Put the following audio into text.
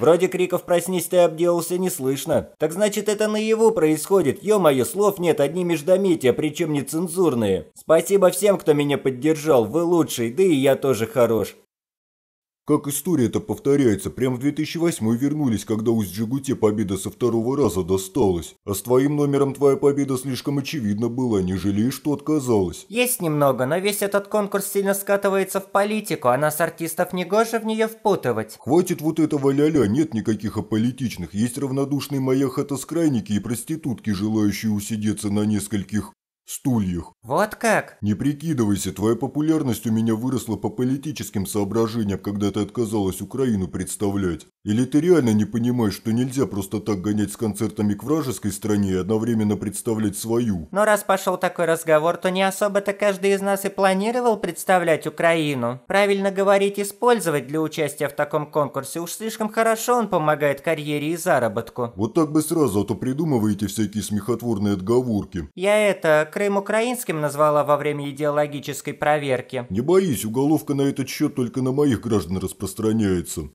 Вроде криков «проснись, ты обделался» не слышно. Так значит, это наяву происходит. Ё-моё, слов нет, одни междометия, причем нецензурные. Спасибо всем, кто меня поддержал. Вы лучший, да и я тоже хорош. Как история-то повторяется, прям в 2008 вернулись, когда у Джигуте победа со второго раза досталась. А с твоим номером твоя победа слишком очевидна была, не жалеешь, что отказалась. Есть немного, но весь этот конкурс сильно скатывается в политику, а нас артистов не гоже в нее впутывать. Хватит вот этого ля-ля, нет никаких аполитичных, есть равнодушные маяхата-скрайники и проститутки, желающие усидеться на нескольких стульях. Вот как? Не прикидывайся, твоя популярность у меня выросла по политическим соображениям, когда ты отказалась Украину представлять. Или ты реально не понимаешь, что нельзя просто так гонять с концертами к вражеской стране и одновременно представлять свою? Но раз пошел такой разговор, то не особо-то каждый из нас и планировал представлять Украину. Правильно говорить, использовать для участия в таком конкурсе уж слишком хорошо он помогает карьере и заработку. Вот так бы сразу, а то придумываете всякие смехотворные отговорки. Я это, Крым украинским назвала во время идеологической проверки. Не боись, уголовка на этот счет только на моих граждан распространяется.